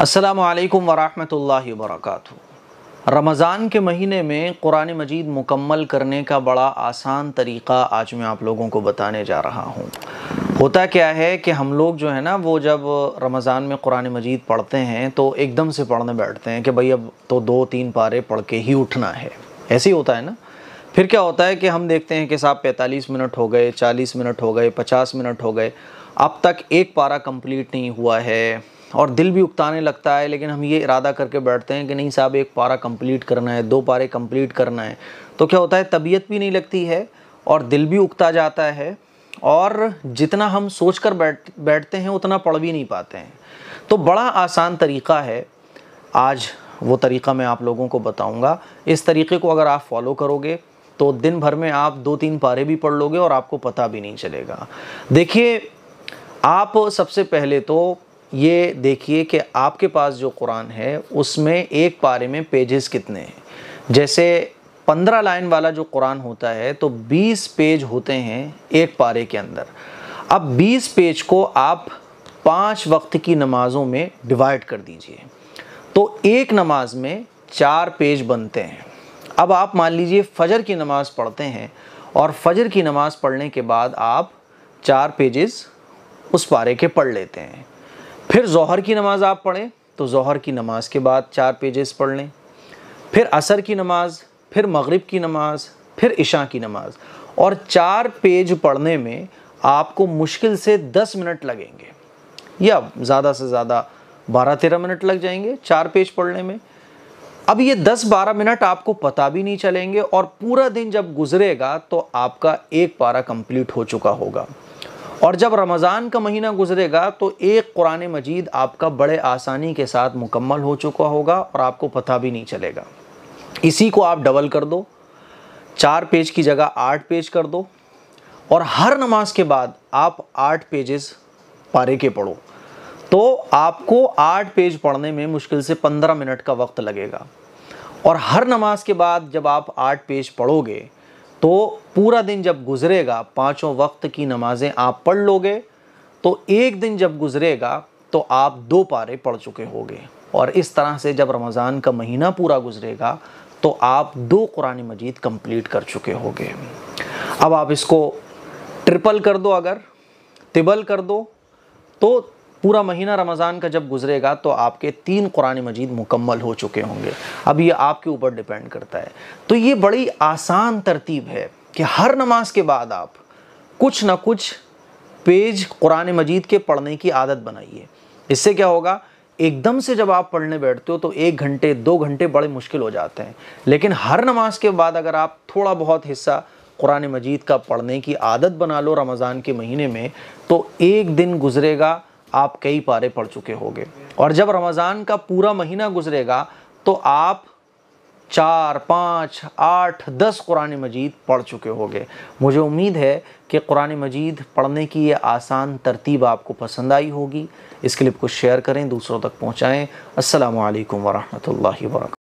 असलकम वरहमल वरक रमज़ान के महीने में कुरान मजीद मुकम्मल करने का बड़ा आसान तरीक़ा आज मैं आप लोगों को बताने जा रहा हूँ होता क्या है कि हम लोग जो है ना वो जब रमज़ान में कुरान मजीद पढ़ते हैं तो एकदम से पढ़ने बैठते हैं कि भाई अब तो दो तीन पारे पढ़ के ही उठना है ऐसे ही होता है ना फिर क्या होता है कि हम देखते हैं कि साहब पैंतालीस मिनट हो गए चालीस मिनट हो गए पचास मिनट हो गए अब तक एक पारा कम्प्लीट नहीं हुआ है और दिल भी उकताने लगता है लेकिन हम ये इरादा करके बैठते हैं कि नहीं साहब एक पारा कंप्लीट करना है दो पारे कंप्लीट करना है तो क्या होता है तबीयत भी नहीं लगती है और दिल भी उकता जाता है और जितना हम सोच कर बैठ बैठते हैं उतना पढ़ भी नहीं पाते हैं तो बड़ा आसान तरीका है आज वो तरीका मैं आप लोगों को बताऊँगा इस तरीके को अगर आप फॉलो करोगे तो दिन भर में आप दो तीन पारे भी पढ़ लोगे और आपको पता भी नहीं चलेगा देखिए आप सबसे पहले तो ये देखिए कि आपके पास जो कुरान है उसमें एक पारे में पेजेस कितने हैं जैसे पंद्रह लाइन वाला जो कुरान होता है तो बीस पेज होते हैं एक पारे के अंदर अब बीस पेज को आप पाँच वक्त की नमाज़ों में डिवाइड कर दीजिए तो एक नमाज में चार पेज बनते हैं अब आप मान लीजिए फजर की नमाज़ पढ़ते हैं और फजर की नमाज़ पढ़ने के बाद आप चार पेजेस उस पारे के पढ़ लेते हैं फिर जहर की नमाज़ आप पढ़ें तो जहर की नमाज के बाद चार पेजेस पढ़ लें फिर असर की नमाज़ फिर मगरिब की नमाज़ फिर इशा की नमाज़ और चार पेज पढ़ने में आपको मुश्किल से दस मिनट लगेंगे या ज़्यादा से ज़्यादा बारह तेरह मिनट लग जाएंगे चार पेज पढ़ने में अब ये दस बारह मिनट आपको पता भी नहीं चलेंगे और पूरा दिन जब गुजरेगा तो आपका एक पारा कंप्लीट हो चुका होगा और जब रमज़ान का महीना गुजरेगा तो एक कुरान मजीद आपका बड़े आसानी के साथ मुकम्मल हो चुका होगा और आपको पता भी नहीं चलेगा इसी को आप डबल कर दो चार पेज की जगह आठ पेज कर दो और हर नमाज के बाद आप आठ पेजेस पारे के पढ़ो तो आपको आठ पेज पढ़ने में मुश्किल से पंद्रह मिनट का वक्त लगेगा और हर नमाज के बाद जब आप आठ पेज पढ़ोगे तो पूरा दिन जब गुजरेगा पाँचों वक्त की नमाज़ें आप पढ़ लोगे तो एक दिन जब गुजरेगा तो आप दो पारे पढ़ चुके होंगे और इस तरह से जब रमज़ान का महीना पूरा गुजरेगा तो आप दो कुरान मजीद कंप्लीट कर चुके होंगे अब आप इसको ट्रिपल कर दो अगर तिबल कर दो तो पूरा महीना रमज़ान का जब गुजरेगा तो आपके तीन कुरान मजीद मुकम्मल हो चुके होंगे अब ये आपके ऊपर डिपेंड करता है तो ये बड़ी आसान तरतीब है कि हर नमाज के बाद आप कुछ ना कुछ पेज कुरान मजीद के पढ़ने की आदत बनाइए इससे क्या होगा एकदम से जब आप पढ़ने बैठते हो तो एक घंटे दो घंटे बड़े मुश्किल हो जाते हैं लेकिन हर नमाज के बाद अगर आप थोड़ा बहुत हिस्सा कुरान मजीद का पढ़ने की आदत बना लो रमज़ान के महीने में तो एक दिन गुजरेगा आप कई पारे पढ़ चुके होंगे और जब रमज़ान का पूरा महीना गुजरेगा तो आप चार पाँच आठ दस कुरान मजीद पढ़ चुके होंगे मुझे उम्मीद है कि कुरान मजीद पढ़ने की ये आसान तरतीब आपको पसंद आई होगी इस क्लिप को शेयर करें दूसरों तक पहुँचाएँ असल वरहमल वर्क